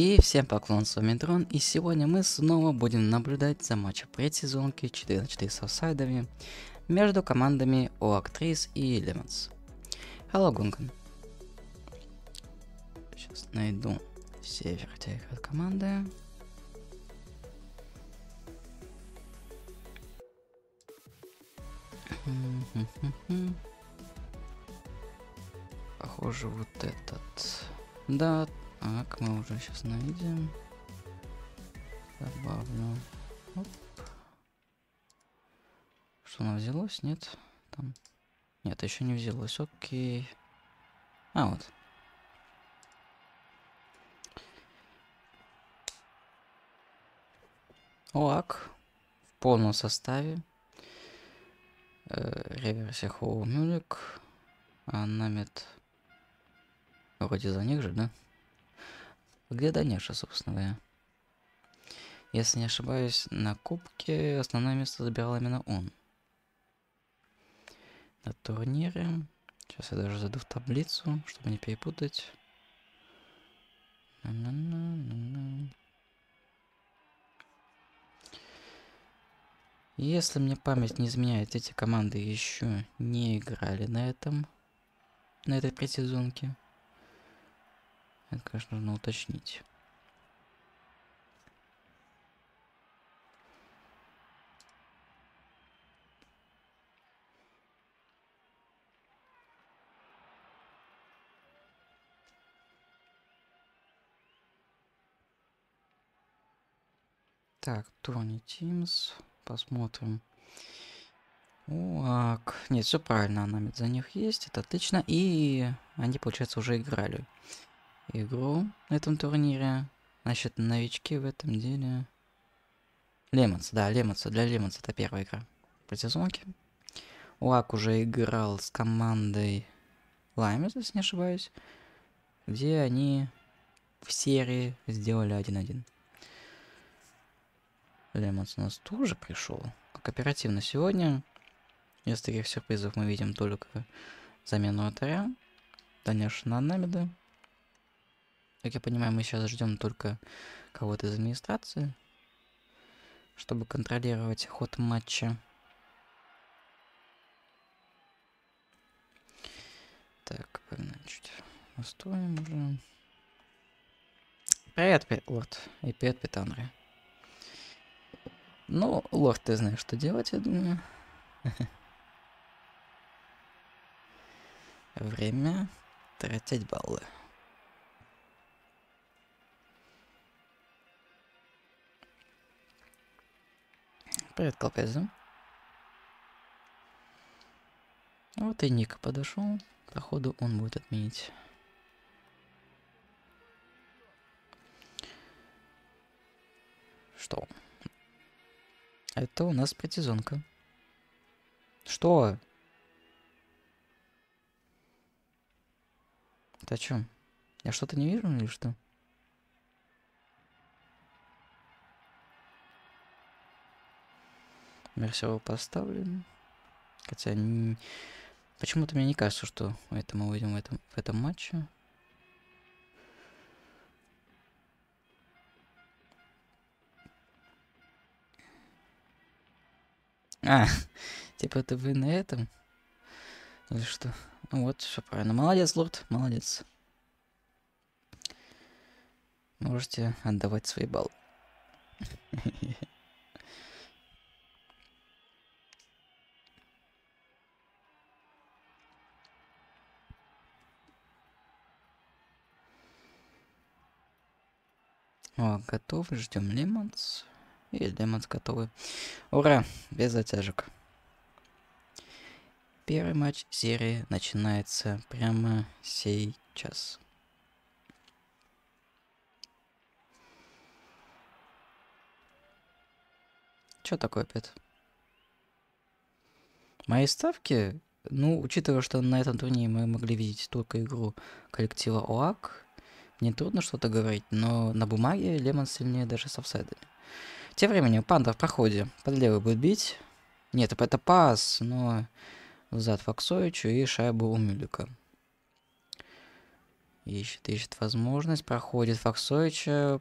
И всем поклон, с вами Дрон, и сегодня мы снова будем наблюдать за матчем предсезонки 4 на 4 с офсайдами между командами Оактрис и Лемонс. Hello, Гунган. Сейчас найду все вертикаль команды. Похоже, вот этот. Да, так, мы уже сейчас найдем. Добавлю. Оп. Что она взялось? Нет? Там. Нет, еще не взялось. Окей. А, вот. ОАК в полном составе. Э, реверсия Хоу Мюлик. Анамет. Вроде за них же, да? Где Данеша, собственно говоря? Если не ошибаюсь, на кубке основное место забирал именно он. На турнире... Сейчас я даже зайду в таблицу, чтобы не перепутать. Если мне память не изменяет, эти команды еще не играли на этом, на этой предсезонке. Это, конечно, нужно уточнить. Так, Tony Teams, посмотрим. Так, нет, все правильно, она за них есть, это отлично. И они, получается, уже играли игру на этом турнире. Значит, новички в этом деле. Лемонс, да, Лемонс, для Лемонса это первая игра по сезонке. Лак уже играл с командой Лаймес, если не ошибаюсь, где они в серии сделали 1-1. Лемонс у нас тоже пришел. Как оперативно сегодня. Из таких сюрпризов мы видим только замену Атаря. на Нанамида. Как я понимаю, мы сейчас ждем только кого-то из администрации, чтобы контролировать ход матча. Так, значит, настроим уже. Привет, лорд. И привет, Петанри. Ну, лорд, ты знаешь, что делать, я думаю. Время тратить баллы. Привет, Колкайз, да? Вот и Ник подошел. Походу он будет отменить. Что? Это у нас пятизонка. Что? Ты о чем? Я что-то не вижу или что? Мерсио поставлен. Хотя не... почему-то мне не кажется, что это мы увидим в этом, в этом матче. А, типа это вы на этом? Или что? Ну вот, все правильно. Молодец, лорд, молодец. Можете отдавать свои баллы. О, ну, а готовы, ждем лимонс. И лимонс готовы. Ура, без затяжек. Первый матч серии начинается прямо сейчас. Чё такое, Пет? Мои ставки? Ну, учитывая, что на этом турнире мы могли видеть только игру коллектива ОАК не трудно что-то говорить, но на бумаге Лемон сильнее даже с офсайдами. Тем временем Панда в проходе под левый будет бить. Нет, это пас, но взад Фоксовичу и шайбу у Мюлика. Ищет, ищет возможность, проходит Фоксовича.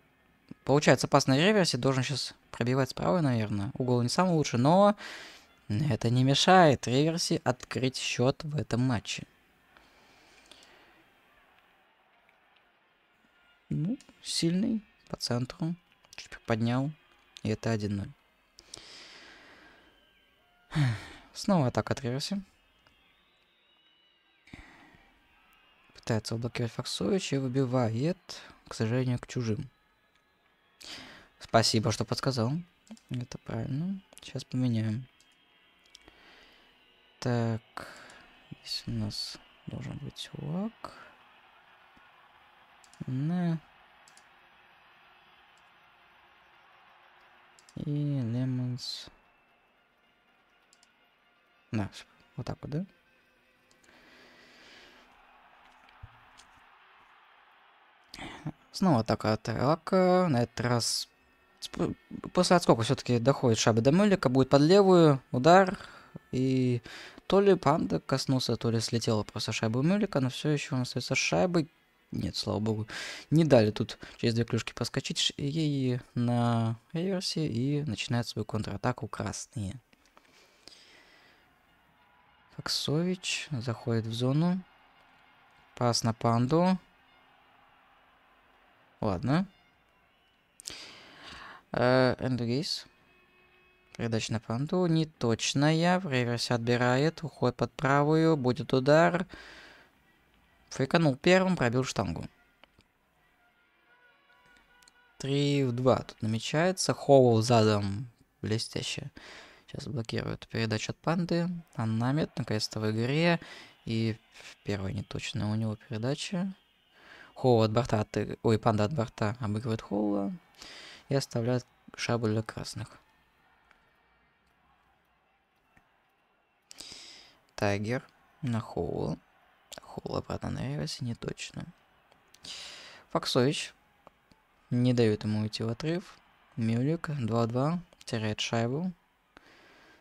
Получается, пас на реверсе, должен сейчас пробивать справа, наверное. Угол не самый лучший, но это не мешает реверсе открыть счет в этом матче. Ну, сильный, по центру. Чуть поднял. И это 1-0. Снова атака Треверси. Пытается блокировать Фоксович и выбивает, к сожалению, к чужим. Спасибо, что подсказал. Это правильно. Сейчас поменяем. Так, здесь у нас должен быть лак. Не. И Lemons. Да, вот так вот, да? Снова атака от На этот раз... После отскока все-таки доходит Шаби до Мелика. Будет под левую удар. И то ли панда коснулся, то ли слетела просто шайба Мюлика, но все еще у нас остается шайбой. Нет, слава богу. Не дали тут через две клюшки проскочить ей на реверсе, и начинает свою контратаку красные. Фоксович заходит в зону. Пас на панду. Ладно. Э, Эндугейс. Передача на панду. Неточная. В реверсе отбирает. уходит под правую. Будет удар. Удар. Фриканул первым, пробил штангу. 3 в 2 тут намечается. Хоу задом блестяще. Сейчас блокирует передачу от панды. Аннамет наконец-то в игре. И первая неточная у него передача. Хоу от борта, от... ой, панда от борта обыгрывает Хоула. И оставляет шабу для красных. Тайгер на Хоула. Холл обратно нравится, не точно. Фоксович не дает ему уйти в отрыв. Мюлик 2-2, теряет шайбу.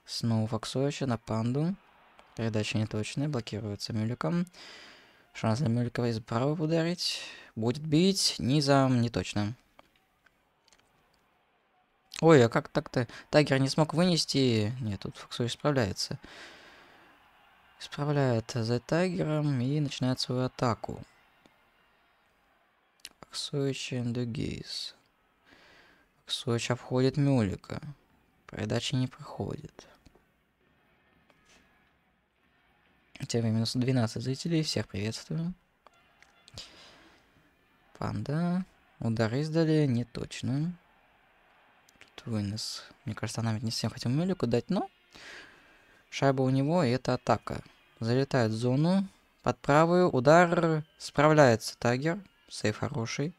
Снова Фоксовича на панду. Передача неточная, блокируется Мюликом. Шанс для Мюликова из правого ударить. Будет бить низом, не точно. Ой, а как так-то? Тагер не смог вынести. Нет, тут Фоксович справляется. Справляет за Тайгером и начинает свою атаку. Аксуич Эндугейс. Аксуич обходит Мюлика. Передача не проходит. Теперь минус 12 зрителей, всех приветствую. Панда. Удар издали, не точно. Тут вынес. Мне кажется, она ведь не всем хотим Мюлику дать, но Шайба у него, и это атака. Залетает в зону. Под правую удар справляется Тагер. Сейф хороший.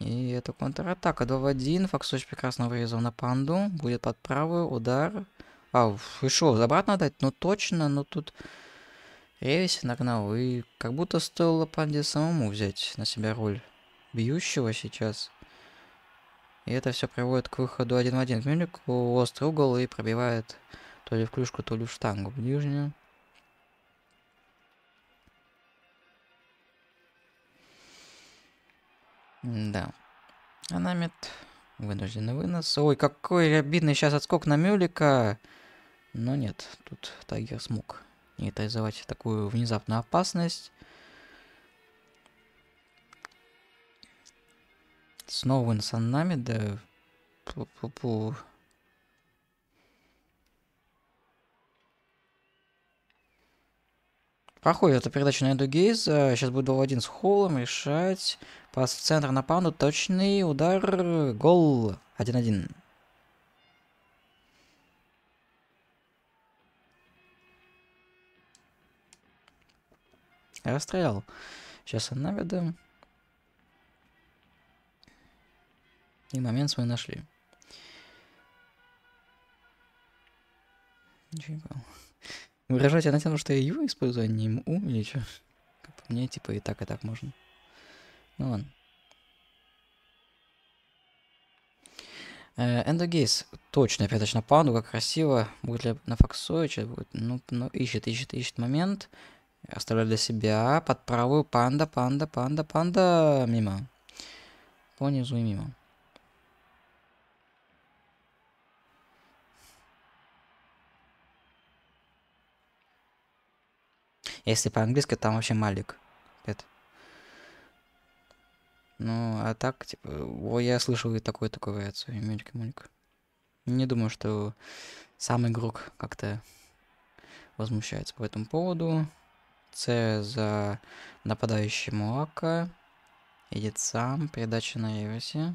И это контратака. 2 в 1. Фоксуч прекрасно вырезал на панду. Будет под правую удар. А и шо, обратно дать, Ну точно, но тут Ревис нагнал. И как будто стоило панде самому взять на себя роль бьющего сейчас. И это все приводит к выходу один в один. Мюлик острый угол и пробивает то ли в клюшку, то ли в штангу нижнюю. Да. Анамит вынужден вынос. Ой, какой обидный сейчас отскок на Мюлика. Но нет, тут Тайгер смог нейтрализовать такую внезапную опасность. Снова инсанами, да... Пу-пу-пу. Проходит эта передача на Эду Сейчас а, будет в один с холлом. Решать. Пас в центр на панду. Точный удар. Гол. 1-1. расстрелял. Сейчас да. И момент свой нашли. Ничего не понял. Выражать я на тему, что я его использую, а не у или что? Как по мне, типа и так, и так можно. Ну ладно. Э, Эндогейс. Точно, опять точно панду, как красиво. Будет ли на Фоксой, что будет? Ну, ну, ищет, ищет, ищет момент. Оставляю для себя. Под правую панда, панда, панда, панда. Мимо. Понизу и мимо. Если по-английски, там вообще Малик. Это. Ну, а так, типа, о, я слышал и такую такую вариацию, Мюльк Мюльк. Не думаю, что сам игрок как-то возмущается по этому поводу. С за нападающий Муака. Едет сам, передача на Эверсе.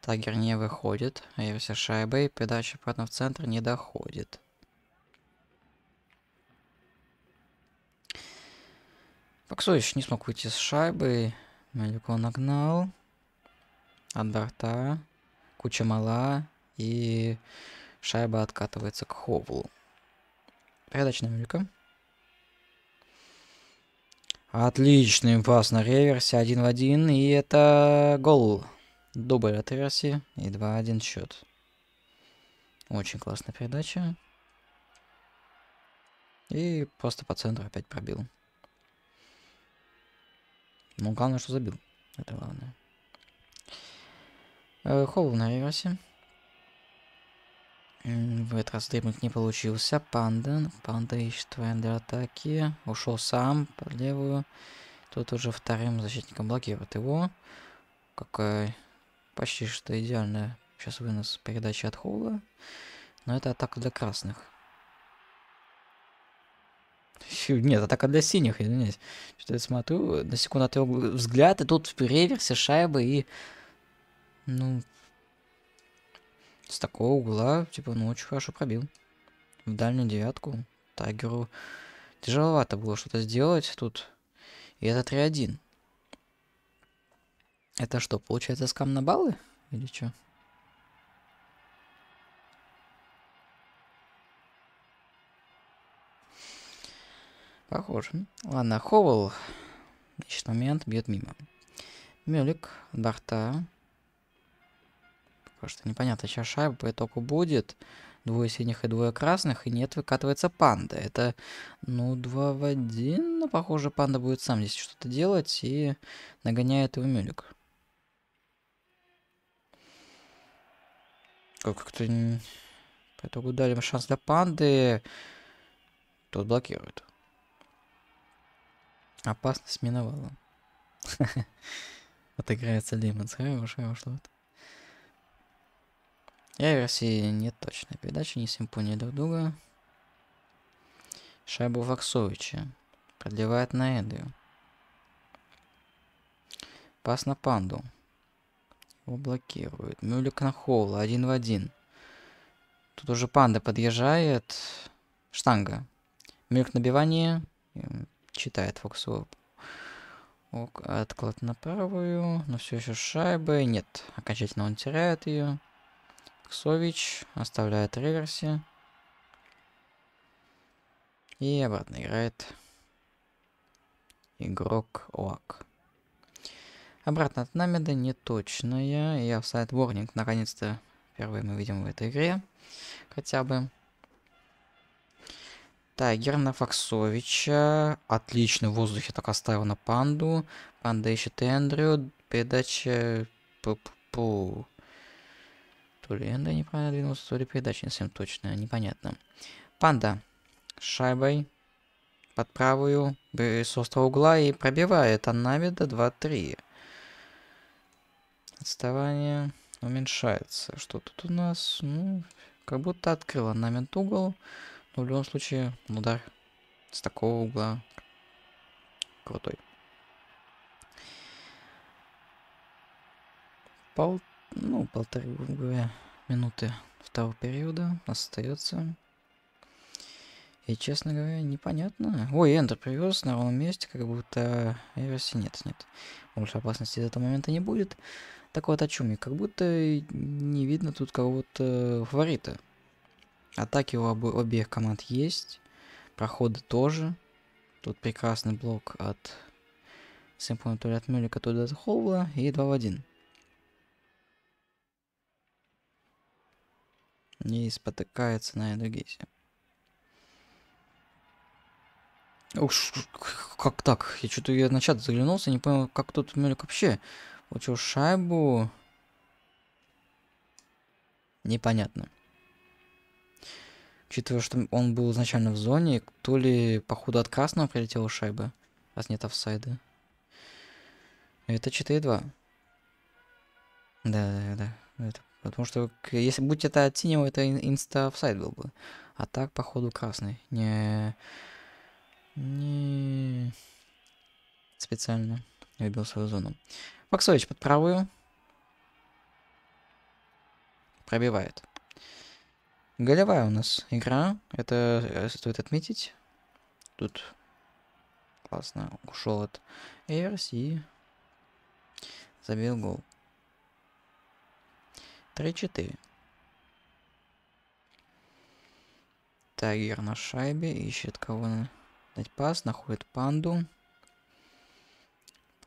Тагер не выходит, а Эверси шайбой, передача обратно в центр не доходит. Фоксович не смог выйти с шайбы. Мелюко нагнал. От борта. Куча мала. И шайба откатывается к Ховлу. Передача на Мелюка. Отличный пас на реверсе. Один в один. И это гол. Дубль от реверси. И 2-1 счет. Очень классная передача. И просто по центру опять пробил. Ну, главное, что забил. Это главное. Э, Холл на реверсе. В этот раз дрибник не получился. Панда. Панда ищет вариант атаки. Ушел сам под левую. Тут уже вторым защитником блокирует его. Какая почти что идеальная сейчас вынос передачи от Холла. Но это атака для красных. Фью, нет, атака для синих, извиняюсь. Что я смотрю, на секунду отвел взгляд, и тут в реверсе шайба, и... Ну... С такого угла, типа, ну, очень хорошо пробил. В дальнюю девятку. тайгеру тяжеловато было что-то сделать тут. И это 3-1. Это что, получается скам на баллы? Или что? Похоже. Ладно, Ховел. Значит, момент бьет мимо. Мелик, Дарта. Пока что непонятно, сейчас шайба по итогу будет. Двое синих и двое красных, и нет, выкатывается панда. Это, ну, два в один. Но, похоже, панда будет сам здесь что-то делать и нагоняет его Мелик. Как-то... По итогу дали шанс для панды. Тот блокирует. Опасность миновала. Отыграется Лимонс. Хороший ушлот. Я версии нет точной передачи, не симпония друг друга. Шайбу Ваксовича. Продлевает на Эндрю. Пас на Панду. Его блокирует. Мюлик на Холла. Один в один. Тут уже Панда подъезжает. Штанга. Мюлик набивание читает Фоксуэлл. Ок, отклад на правую, но все еще шайбы. Нет, окончательно он теряет ее. Ксович оставляет реверсе. И обратно играет игрок ОАК. Обратно от Намеда неточная. я И офсайд ворнинг наконец-то первый мы видим в этой игре. Хотя бы. Тайгер на Фоксовича. Отлично, в воздухе так оставил на панду. Панда ищет Эндрю. Передача... Пу -пу -пу. То ли Эндрю неправильно двинулся, то ли передача не совсем точно, Непонятно. Панда. Шайбой. Под правую. С острого угла и пробивает. Аннавида 2-3. Отставание уменьшается. Что тут у нас? Ну, как будто открыла намент угол. Но ну, в любом случае, удар ну с такого угла крутой. Пол, ну, полторы, говоря, минуты второго периода остается. И, честно говоря, непонятно. Ой, Эндер привез на ровном месте, как будто Эверси нет, нет. Больше опасности до этого момента не будет. Так вот о чем я. Как будто не видно тут кого-то фаворита. Атаки у обо обеих команд есть. Проходы тоже. Тут прекрасный блок от Сэмпона то ли от Мюлика, то ли от Холла. И 2 в 1. И спотыкается на Эдугейсе. Уж как так? Я что-то я на чат заглянулся, не понял, как тут Мюлик вообще получил шайбу. Непонятно. Учитывая, что он был изначально в зоне, то ли, походу, от красного прилетела шайба, раз нет офсайда. Это 4-2. Да, да, да. Это, потому что если будь это от синего, это инста офсайд был бы. А так, походу, красный. Не... Не... Специально выбил свою зону. Максович под правую. Пробивает. Голевая у нас игра, это э, стоит отметить. Тут классно ушел от Эйрс и забил гол. 3-4. Тагер на шайбе, ищет кого дать пас, находит панду.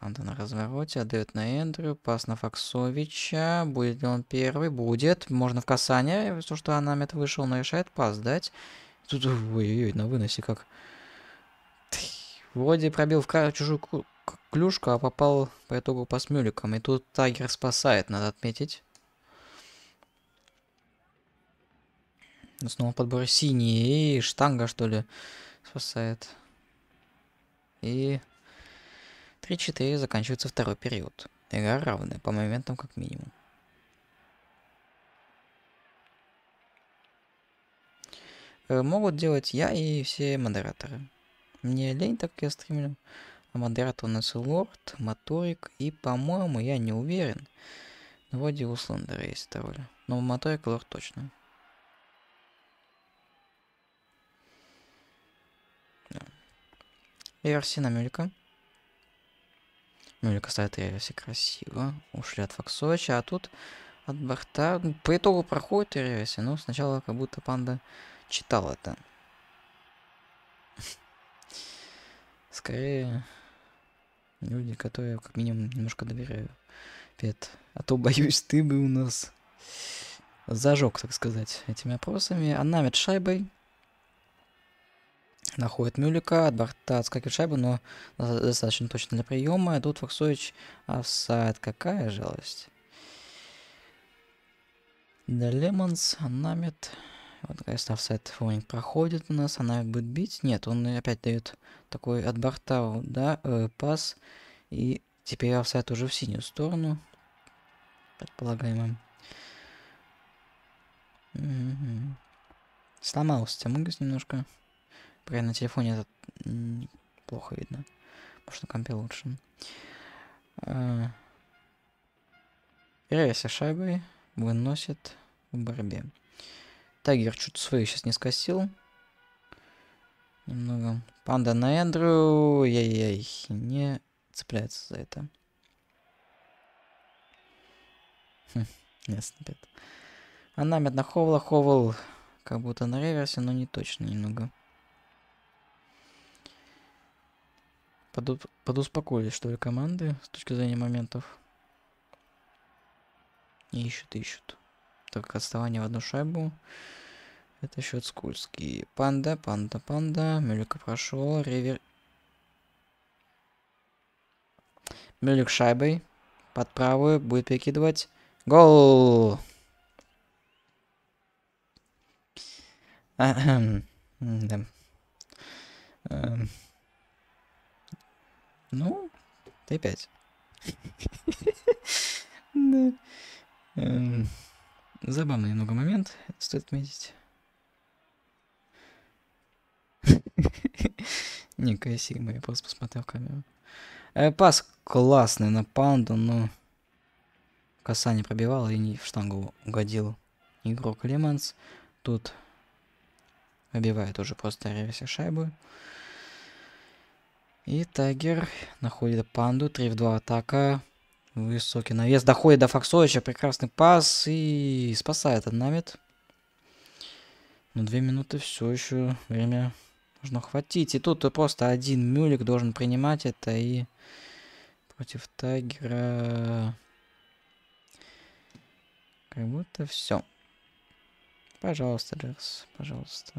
Антон на развороте, отдает на Эндрю, пас на Фоксовича. Будет ли он первый? Будет. Можно в касание, э, то, что Анамет вышел, но решает пас дать. Тут, ой-ой-ой, на выносе как. Вроде пробил в чужую клюшку, а попал по итогу по смюликам. И тут Тагер спасает, надо отметить. Ну, снова подбор синий. И штанга, что ли, спасает. И 3-4 заканчивается второй период. Игра равная, по моментам как минимум. Э, могут делать я и все модераторы. Мне лень, так я стримлю. А модератор у нас Лорд, Моторик и, по-моему, я не уверен. Вроде у Слендера есть эта роль. Но Моторик Лорд точно. Да. намелька. Ну, или касается я все красиво. Ушли от Фоксоча, а тут от борта ну, По итогу проходит Реверси, но сначала как будто панда читал это. Скорее, люди, которые как минимум немножко доверяю. Пет, а то боюсь, ты бы у нас зажег, так сказать, этими опросами. А нами шайбой Находит Мюлика, от борта отскакивает шайбу, но достаточно точно для приема. И тут Фоксович офсайд. Какая жалость. Лемонс, Намет. Вот, конечно, офсайд фоник проходит у нас. Она будет бить. Нет, он опять дает такой от борта да, э, пас. И теперь офсайд уже в синюю сторону. предполагаемо. Угу. Сломался Тимугис немножко. Блин, на телефоне это плохо видно. Может, на компе лучше. Перевес э, шайбой выносит в борьбе. Тагер чуть свои сейчас не скосил. Немного. Панда на Эндрю. Яй-яй. Не цепляется за это. Хм, ясно, ребят. А намет на Ховла. Ховл как будто на реверсе, но не точно немного. под подуспокоили, что ли, команды с точки зрения моментов. И ищут, ищут. Так как отставание в одну шайбу. Это счет скользкий. Панда, панда, панда. Мюлика прошел. Ревер... Мюлик шайбой. Под правую. Будет перекидывать. Гол! да. Эм. Ну, Т5. Эм, забавный немного момент, стоит отметить. Некая сигма, я просто посмотрел камеру. Э, пас классный на панду, но коса не пробивала и не в штангу угодил игрок Лемонс. Тут пробивает уже просто реверсия шайбы. И тайгер находит панду. 3 в 2 атака. Высокий навес. Доходит до Фоксовича. Прекрасный пас. И спасает Анамит. Но 2 минуты все еще время нужно хватить. И тут просто один мюлик должен принимать это. И против тайгера Как будто все. Пожалуйста, Джерс, пожалуйста.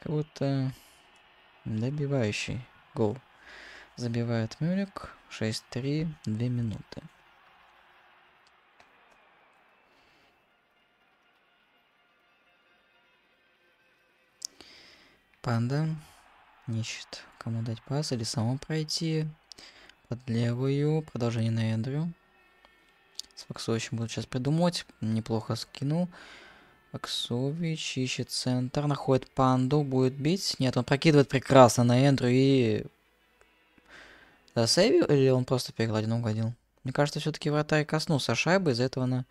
Как будто добивающий. Гол Забивает Мюрик. 6-3. 2 минуты. Панда ищет, кому дать пас или само пройти. Под левую. Продолжение на Эндрю. С Фоксовичем будет сейчас придумывать. Неплохо скинул. Аксович ищет центр, находит панду, будет бить. Нет, он прокидывает прекрасно на Эндрю и... да, Засейвил или он просто перекладину угодил? Мне кажется, все-таки вратарь коснулся шайбы, из-за этого она...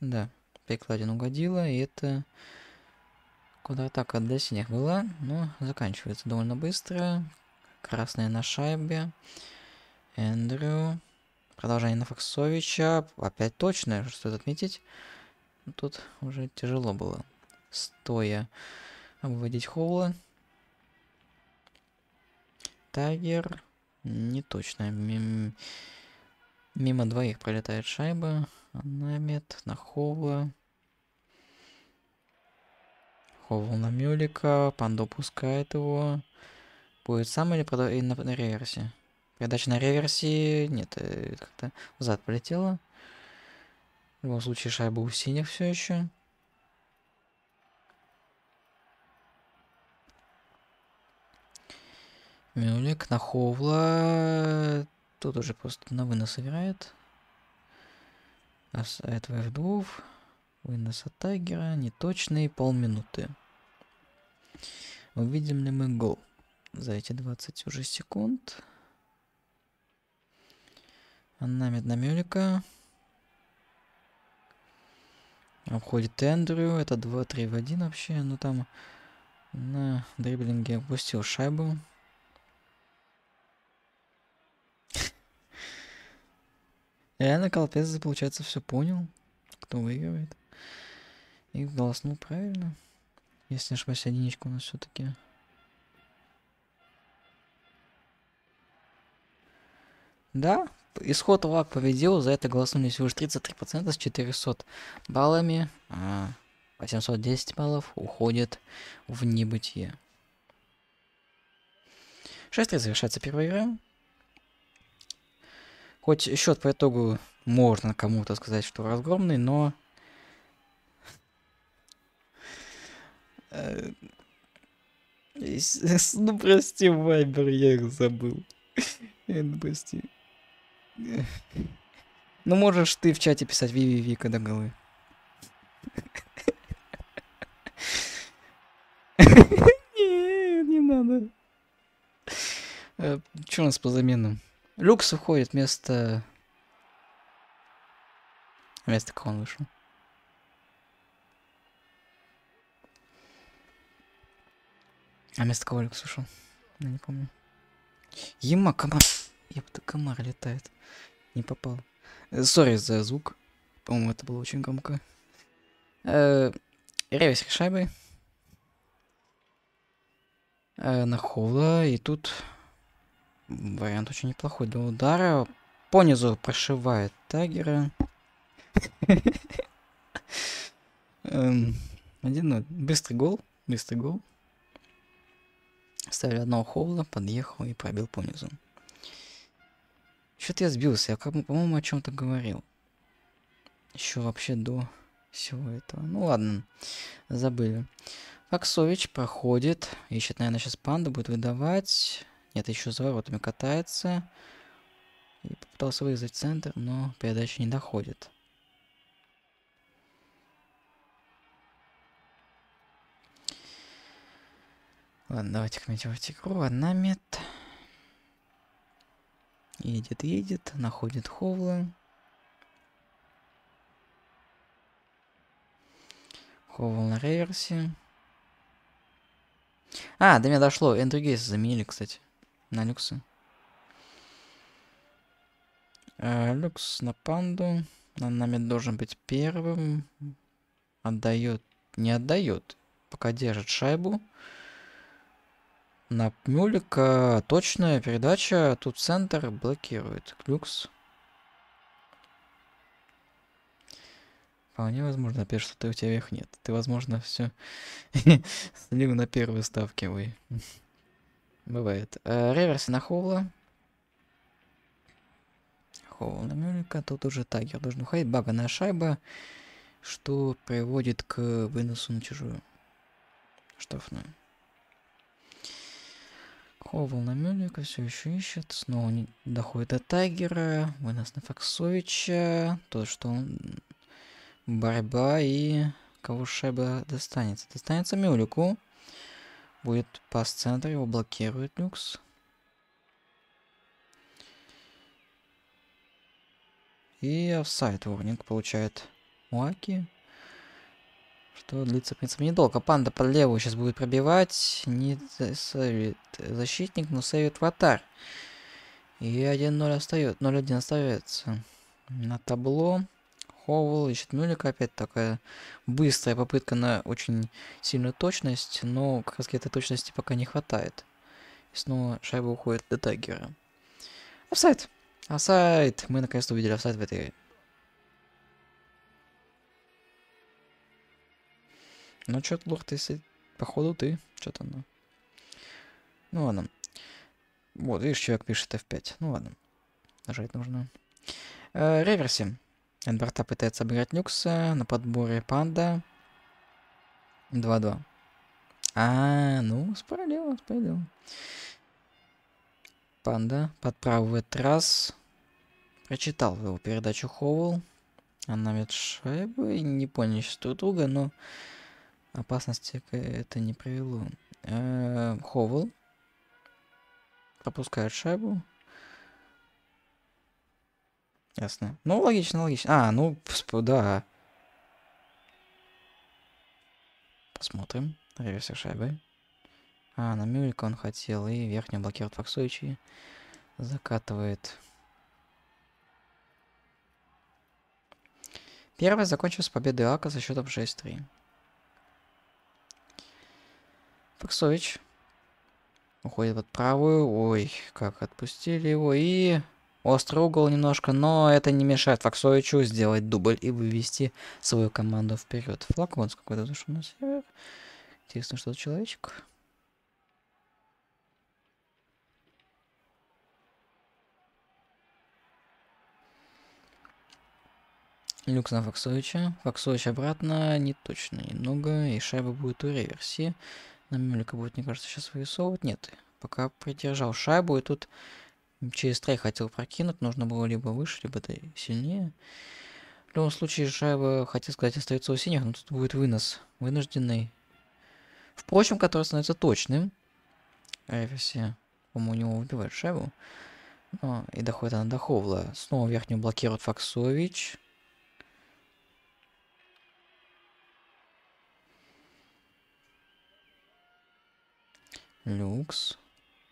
Да, перекладину угодила, и это... Контратака для синих была, но заканчивается довольно быстро. Красная на шайбе. Эндрю. Продолжение на Фоксовича. Опять точное, что стоит отметить. Ну, тут уже тяжело было стоя обводить холла. Тагер. Не точно. Мим... Мимо двоих пролетает шайба. Намет на холла Ховл на Мюлика. Пандо пускает его. Будет сам или продав... на, на реверсе? Передача на реверсе... Нет, э, как-то взад полетела. В любом случае шайба у синих все еще. Мюлик на Ховла. Тут уже просто на вынос играет. А с этого F2. Вынос от Тайгера. Неточный полминуты. Увидим ли мы гол за эти 20 уже секунд. Намед на Мюлика. Обходит Эндрю. Это 2-3 в 1 вообще. Но там на дриблинге опустил шайбу. Реально Колпез, получается, все понял, кто выигрывает. И голоснул правильно. Если не ошибаюсь, единичка у нас все-таки. Да, Исход ВАК победил, за это голоснули всего лишь 33% с 400 баллами, а 810 баллов уходит в небытие. 6 завершается первая игра. Хоть счет по итогу можно кому-то сказать, что разгромный, но... Э, ну прости, Вайбер, я их забыл. Прости. Ну можешь ты в чате писать ви-ви-ви, когда голы. Нет, не надо. Э, Что у нас по заменам? Люкс уходит вместо... Вместо кого он вышел? А вместо кого Люкс ушел? Я не помню. Ема, команда. Я будто комар летает. Не попал. Э, сори за звук. По-моему, это было очень громко. Э, Ревис решай э, На холла. И тут вариант очень неплохой для удара. По низу прошивает тагера. Эм, один быстрый гол. Быстрый гол. Ставлю одного холла, подъехал и пробил по низу. Что-то я сбился, я, по-моему, о чем-то говорил. Еще вообще до всего этого. Ну ладно, забыли. Аксович проходит, ищет, наверное, сейчас панда будет выдавать. Нет, еще за воротами катается. И попытался вырезать центр, но передача не доходит. Ладно, давайте комментировать игру. Одна мета. Едет, едет, находит Ховла. Ховл на реверсе. А, до меня дошло. Эндрю заменили, кстати, на люксы. Э, люкс на панду. На Намед должен быть первым. Отдает. Не отдает. Пока держит шайбу. На Мюлика э, точная передача. Тут центр блокирует. Клюкс. Вполне возможно, опять что-то у тебя вверх нет. Ты, возможно, все слил на первой ставке, вы. Бывает. Э, реверс на Хоула. Хоул на Мюлика. Тут уже Тагер должен уходить. Баганая шайба, что приводит к выносу на чужую штрафную. Ховал на Мюлика все еще ищет. Снова не доходит до Тайгера. Вынос на Фоксовича. То, что он... Борьба и... Кого шеба достанется? Достанется Мюлику. Будет пас в его блокирует Люкс. И офсайд ворнинг получает Муаки что длится, в принципе, недолго. Панда под левую сейчас будет пробивать. Не сейвит защитник, но сейвит вратар И 1-0 остается. 0-1 остается. На табло. Ховел ищет Мюлика. Опять такая быстрая попытка на очень сильную точность. Но как раз этой точности пока не хватает. И снова шайба уходит до Таггера. Офсайд! Офсайд! Мы наконец-то увидели офсайд в этой Ну чё ты лох, ты если... Походу ты. Чё-то ну. Ну ладно. Вот, видишь, человек пишет F5. Ну ладно. Нажать нужно. Э, реверси. Эдберта пытается обыграть Нюкса. На подборе панда. 2-2. А, ну, справедливо, справедливо. Панда подправывает раз. Прочитал его передачу Ховел. Она ведь шайбы. Не понял, что друга, но опасности это не привело. Э, Ховел пропускает шайбу. Ясно. Ну, логично, логично. А, ну, да. Посмотрим. Реверсия шайбы. А, на Мюлика он хотел. И верхний блокирует Фоксовичи. Закатывает. Первый закончился победой Ака за счетом 6-3. Паксович. Уходит под правую. Ой, как отпустили его. И острый угол немножко, но это не мешает Факсовичу сделать дубль и вывести свою команду вперед. Флаг вон с какой-то душу на север. Интересно, что за человечек. Люкс на Фоксовича, Фоксович обратно, не точно немного, и шайба будет у реверси. На Мюлика будет, мне кажется, сейчас вырисовывать. Нет, пока придержал шайбу, и тут через трей хотел прокинуть. Нужно было либо выше, либо сильнее. В любом случае, шайба, хотел сказать, остается у синих, но тут будет вынос. Вынужденный. Впрочем, который становится точным. Реверсия, по-моему, у него убивает шайбу. Но и доходит она до Ховла. Снова верхнюю блокирует Фоксович. Люкс.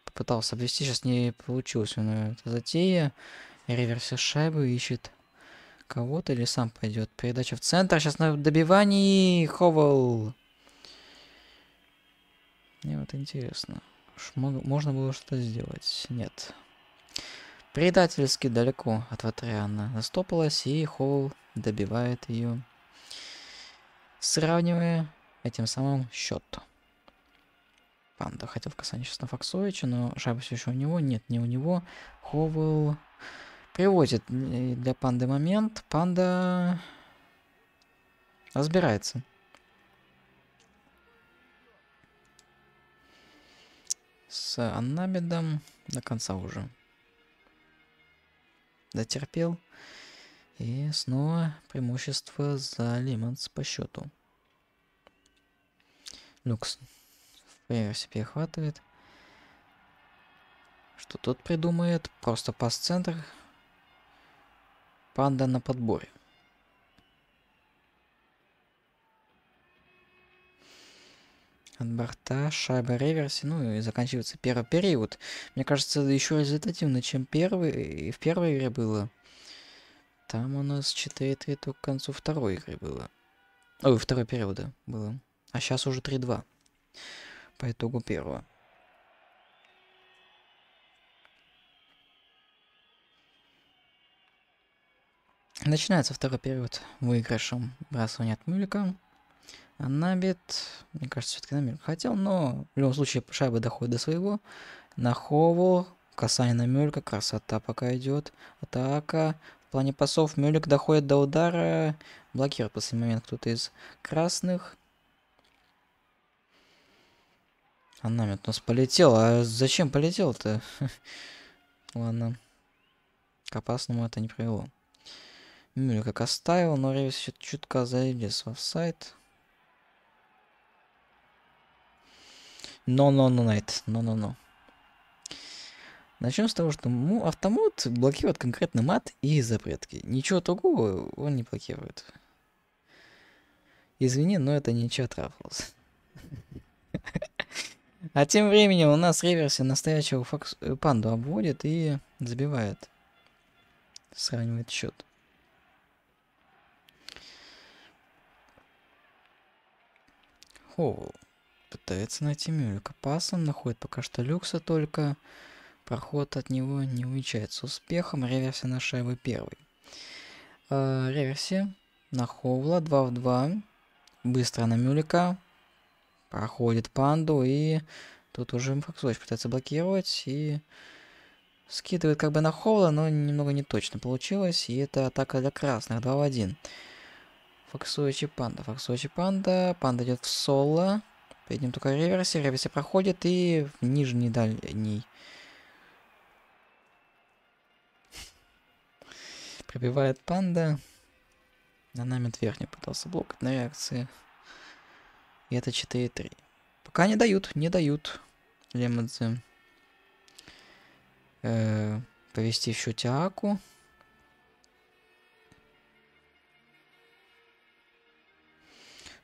Попытался обвести, сейчас не получилось. Он э, это затея. Реверсия шайбы ищет кого-то или сам пойдет. Передача в центр. Сейчас на добивании Ховел. Мне вот интересно. можно было что-то сделать? Нет. Предательски далеко от Ватриана застопалась, и Ховел добивает ее, сравнивая этим самым счет. Панда хотел касание сейчас на Фоксовича, но шайба все еще у него. Нет, не у него. Ховел приводит для панды момент. Панда разбирается. С Аннабидом до конца уже. Дотерпел. И снова преимущество за Лиманс по счету. Люкс Рейер себе хватает. Что тут придумает? Просто пас-центр. Панда на подборе. От борта, шайба реверсе, ну и заканчивается первый период. Мне кажется, еще результативно, чем первый, и в первой игре было. Там у нас 4-3 только к концу второй игры было. Ой, второй периода было. А сейчас уже 3-2 по итогу первого. Начинается второй период выигрышем бросания от Мюлика. А Набит, мне кажется, все-таки намер хотел, но в любом случае шайба доходит до своего. На Хову, касание на Мюлька, красота пока идет. Атака. В плане пасов Мюлик доходит до удара. Блокирует в последний момент кто-то из красных. Орнамент у нас полетел. А зачем полетел-то? Ладно. К опасному это не привело. Мюль как оставил, но Ревис еще чутка залез в офсайт. Но-но-но, Найт. Но-но-но. Начнем с того, что ну, автомод блокирует конкретно мат и запретки. Ничего другого он не блокирует. Извини, но это не чат Раффлс. А тем временем у нас Реверси настоящего фокс... Э, панду обводит и забивает. Сравнивает счет. Хоул пытается найти Мюлика. Пас он находит пока что Люкса, только проход от него не увенчается с успехом. Реверси на шайбу первый. Э, реверси на Хоула 2 в 2. Быстро на Мюлика проходит панду, и тут уже Фоксович пытается блокировать, и скидывает как бы на Холла, но немного не точно получилось, и это атака для красных, 2 в 1. Фоксович панда, Фоксович панда, панда идет в соло, перед ним только реверсе, реверсе проходит, и в нижний дальний Пробивает панда. на Нанамит верхний пытался блокать на реакции. И это 4-3. Пока не дают, не дают. Лемонзе. Э, повести в счете Аку.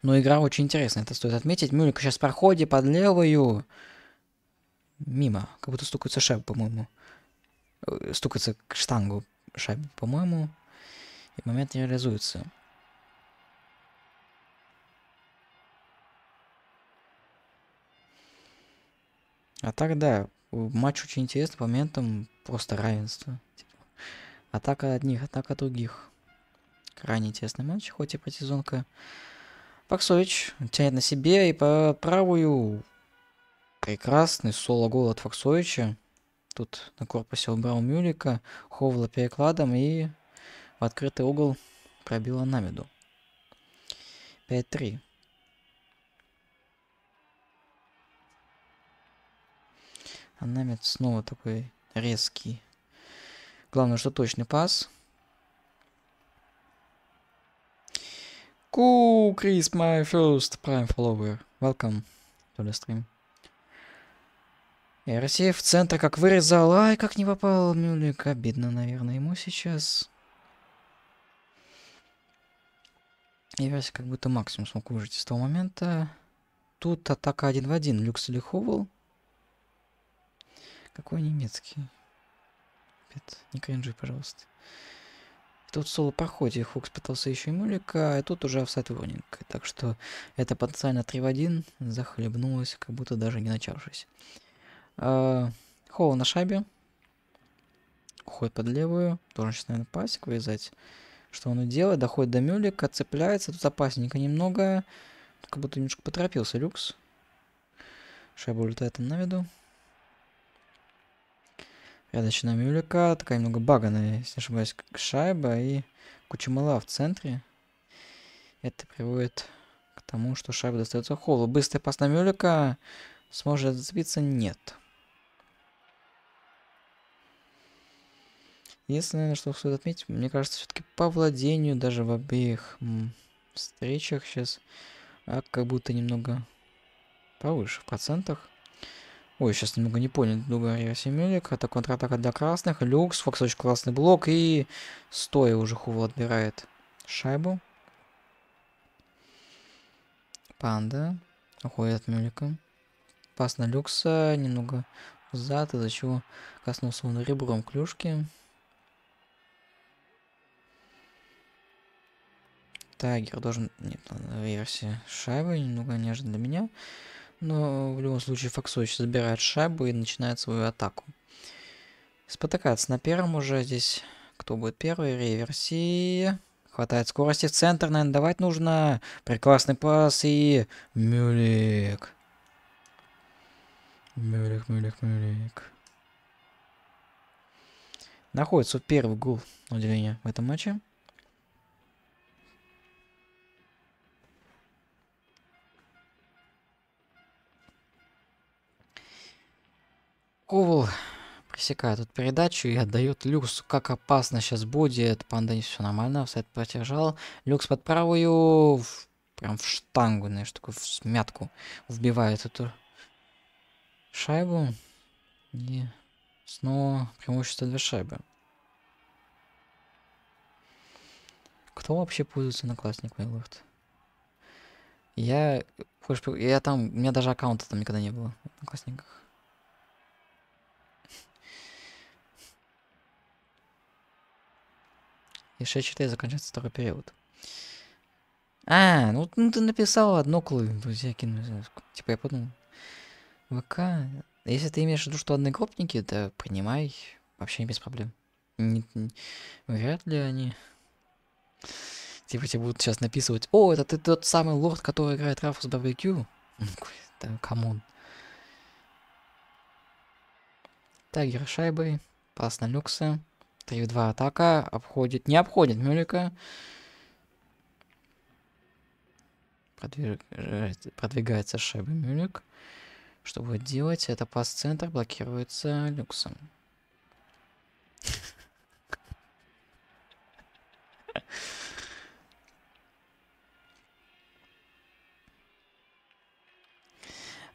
Но игра очень интересная, это стоит отметить. Мюлик сейчас в под левую. Мимо. Как будто стукаются шайбы, по-моему. Э, стукаются к штангу шайбы, по-моему. И момент не реализуется. А так, да, матч очень интересный, по моментам просто равенство. Типа. Атака одних, атака других. Крайне интересный матч, хоть и протизонка. Фоксович тянет на себе и по правую. Прекрасный соло-гол от Фоксовича. Тут на корпусе убрал Мюлика, Ховла перекладом и в открытый угол пробила Намиду. 5-3. А Намет снова такой резкий. Главное, что точный пас. Cool, Крис, my first prime follower. Welcome to the stream. Э, И в центр как вырезал. Ай, как не попал Мюлик. Обидно, наверное, ему сейчас. И как будто максимум смог выжить с того момента. Тут атака один в один. Люкс или Ховел. Какой немецкий? Пет, не кринжи, пожалуйста. Тут вот соло походе Хукс пытался еще и Мюлика, а тут уже офсайд ворнинг. Так что это потенциально 3 в 1 захлебнулось, как будто даже не начавшись. А, Холл на шабе. Уходит под левую. Должен сейчас, наверное, пасик вырезать. Что он и делает? Доходит до Мюлика, цепляется. Тут опасненько немного. Как будто немножко поторопился Люкс. Шайба улетает на виду. Я начинаю мюлика, такая немного баганая, если не ошибаюсь, шайба и куча мала в центре. Это приводит к тому, что шайба достается холу. Быстрый пас на мюлика сможет зацепиться? Нет. Единственное, что стоит отметить, мне кажется, все-таки по владению даже в обеих встречах сейчас а как будто немного повыше в процентах. Ой, сейчас немного не понял. Дуга Семелик. Это а контратака а для красных. Люкс. Фокс очень классный блок. И стоя уже Хувал отбирает шайбу. Панда. Уходит от Мюлика. Пас на Люкса. Немного взад. Из-за чего коснулся он ребром клюшки. Тайгер должен... Нет, версия шайбы. Немного неожиданно для меня. Но в любом случае Фоксович забирает шайбу и начинает свою атаку. Спотыкается на первом уже здесь. Кто будет первый? Реверси. Хватает скорости в центр, наверное, давать нужно. Прекрасный пас и... Мюлик. Мюлик, Мюлик, Мюлик. Находится первый гол отделения в этом матче. Ковал пресекает эту передачу и отдает люкс. как опасно сейчас будет. Панда не все нормально, все это продержал. Люкс под правую, в, прям в штангу, знаешь, такую в смятку вбивает эту шайбу. И снова преимущество две шайбы. Кто вообще пользуется наклассник Мейлорд? Я, я там, у меня даже аккаунта там никогда не было в наклассниках. и 6-4 заканчивается второй период. А, ну, ну ты написал одно клы, друзья кинули. Типа я подумал. ВК. Если ты имеешь в виду, что одногруппники, то принимай вообще без проблем. Не, не, вряд ли они. Типа тебе будут сейчас написывать, о, это ты тот самый лорд, который играет Рафус BBQ. Да, камон. Так, Гершайбы, пас на Люкса. 3 в 2 атака. Обходит. Не обходит Мюлика. Продвиг... Продвигается Шеба Мюлик. Что будет делать? Это пас-центр блокируется Люксом.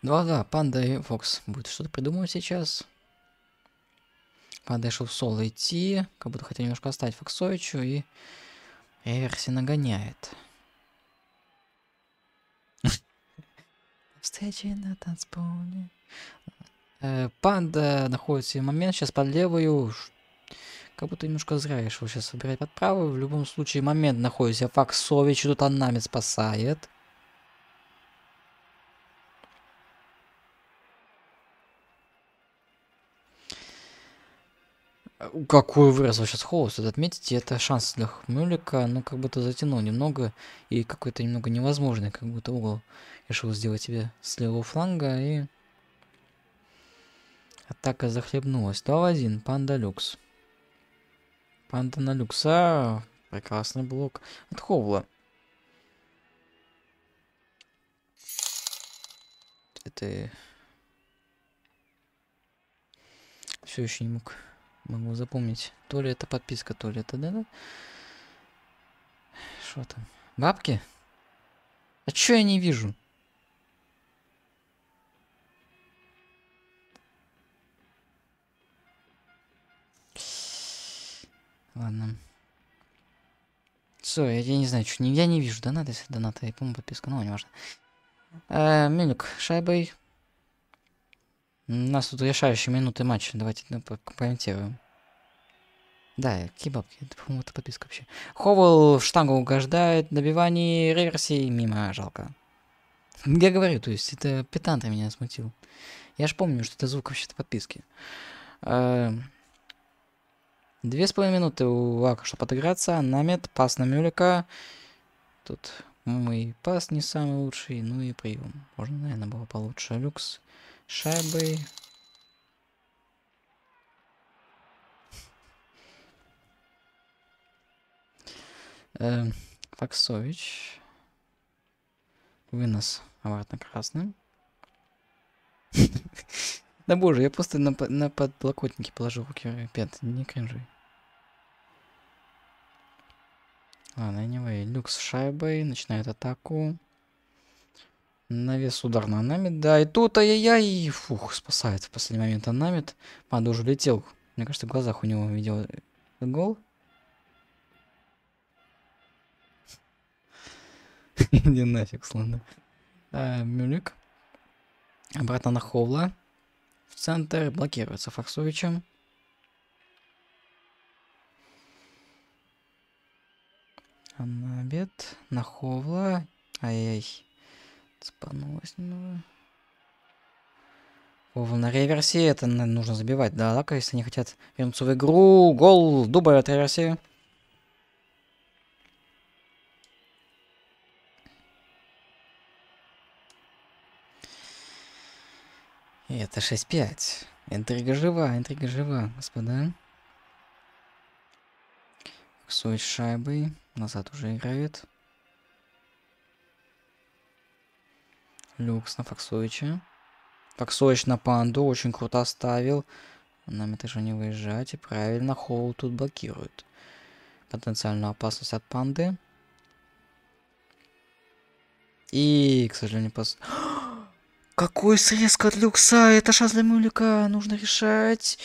Ну а да, панда и Фокс будет что-то придумывать сейчас. Подышал в соло идти. Как будто хотел немножко оставить Фоксовичу. И Эверси нагоняет. Встречи на танцполе. Э, панда находится в момент сейчас под левую. Как будто немножко зря решил сейчас выбирать под правую. В любом случае момент находится. себя. Факсович тут Анами спасает. Какой вырос сейчас Холлс, это отметите, это шанс для Хмелика, но ну, как будто затянул немного, и какой-то немного невозможный, как будто угол решил сделать себе с левого фланга, и атака захлебнулась. 2 в 1, Панда Люкс. Панда на Люкса, прекрасный блок от Ховла. Это... Все еще не мог Могу запомнить. То ли это подписка, то ли это, да? да? Что там? Бабки? А чё я не вижу? Ладно. Все, я, я не знаю, что не, я не вижу донаты, если донаты, я помню подписка, но ну, не важно. Э, Мелик, шайбой у нас тут решающие минуты матча. Давайте ну, комментируем. Да, какие бабки? Это, по-моему, это подписка вообще. Ховел в штангу угождает, добивание реверсии мимо, жалко. Я говорю, то есть это петанта меня смутил. Я ж помню, что это звук вообще-то подписки. Эм, две с половиной минуты у Ака, чтобы отыграться. Намет, пас на Мюлика. Тут мой пас не самый лучший, ну и прием. Можно, наверное, было получше. Люкс шайбы эм, Фоксович Вынос обратно красным. Да боже, я просто на, подлокотнике положил руки. Э, Пят, не кринжи. Ладно, anyway, Люкс шайбой начинает атаку. Навес удар на намет, да, и тут, ай-яй-яй, фух, спасает в последний момент Анамит. Мада уже летел, мне кажется, в глазах у него видел гол. Иди нафиг, слона. Мюлик. Обратно на Ховла. В центр блокируется Фарсовичем. Анабет на Ховла. Ай-яй. Спанулась немного. Ну О, на реверсе, это нужно забивать. Да, да, если они хотят вернуться в игру. Гол, дубль от реверсии. И это 6-5. Интрига жива, интрига жива, господа. Ксует шайбой. Назад уже играет. Люкс на Фоксовича. Фоксович на панду. Очень круто оставил. Нам это же не выезжать. И правильно, Холл тут блокирует. Потенциальную опасность от панды. И, к сожалению, пос Какой срезка от Люкса! Это шанс для Мюлика! Нужно решать!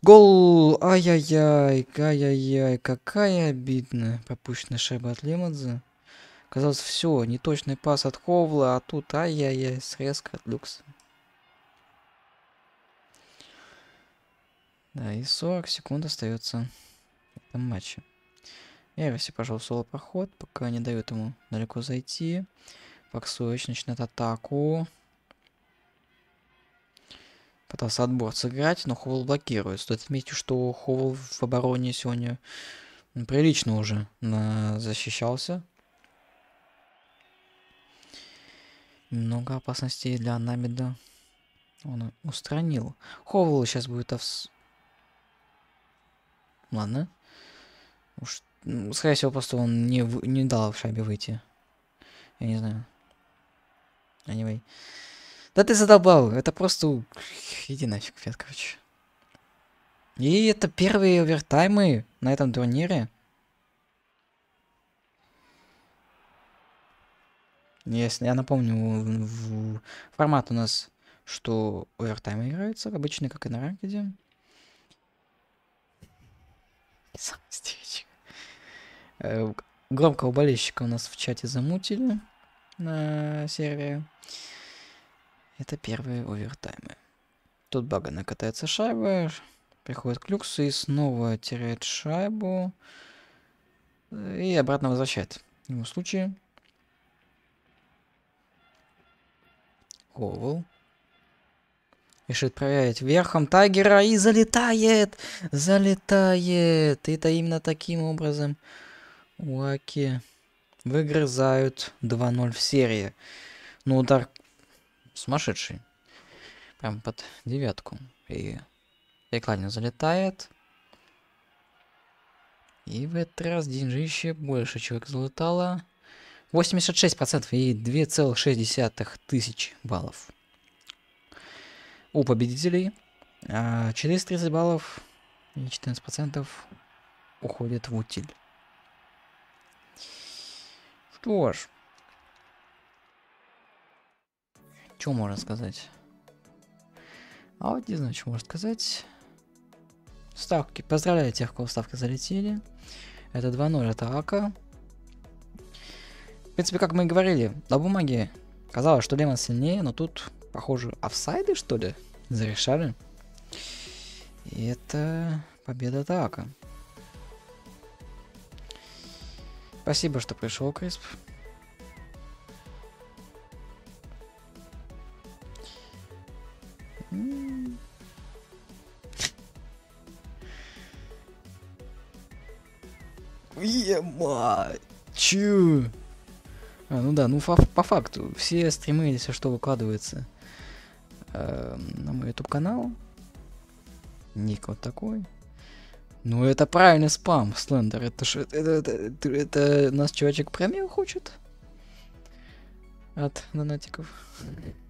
Гол! Ай-яй-яй! Ай-яй-яй! Какая обидная пропущенная шайба от Лемадзе. Казалось, все, неточный пас от Ховла, а тут ай-яй-яй, срезка от Люкса. Да, и 40 секунд остается в этом матче. Эроси пошел в соло-проход, пока не дают ему далеко зайти. Фоксович начинает атаку. Пытался отбор сыграть, но Ховл блокирует. Стоит отметить, что Ховл в обороне сегодня прилично уже защищался. Много опасностей для Анамида. Он устранил. Ховл сейчас будет овс... Ладно. Уж... Скорее всего, просто он не, в... не дал в шайбе выйти. Я не знаю. Anyway. Да ты задолбал. Это просто... Иди нафиг, Фет, короче. И это первые овертаймы на этом турнире. Ну, если я напомню, в... формат у нас, что овертайм играется, обычный, как и на ранкеде. Э, громкого болельщика у нас в чате замутили на сервере. Это первые овертаймы. Тут багана катается шайба, приходит клюкс и снова теряет шайбу и обратно возвращает. В любом случае, Ковал. Решит проверить верхом тайгера и залетает! Залетает! И это именно таким образом Уаки выгрызают 2-0 в серии. Ну, удар сумасшедший. Прям под девятку. И Рекладин залетает. И в этот раз деньжище больше человек залетало. 86% и 2,6 тысяч баллов. У победителей 430 а, баллов и 14% уходит в утиль. Что ж. Что можно сказать? А вот не знаю, что можно сказать. Ставки. Поздравляю тех, кого ставки залетели. Это 2-0 атака принципе, как мы и говорили, на бумаге казалось, что Лемон сильнее, но тут, похоже, офсайды, что ли, зарешали. И это победа Таака. Спасибо, что пришел, Крисп. ну, по факту, все стримы или все что выкладывается э, эм, на мой YouTube канал. Ник вот такой. Ну, это правильный спам, Слендер. Это что? это, это, это, это нас чувачек премию хочет? От нанатиков.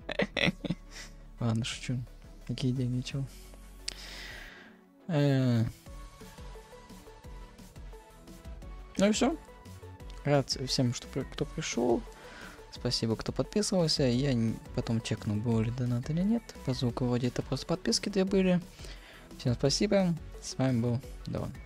Ладно, шучу. Какие деньги, чел? Э. Ну и все. Рад всем, что, кто пришел. Спасибо, кто подписывался. Я потом чекну, был ли донат или нет. По звуку вроде это просто подписки две были. Всем спасибо. С вами был Дон.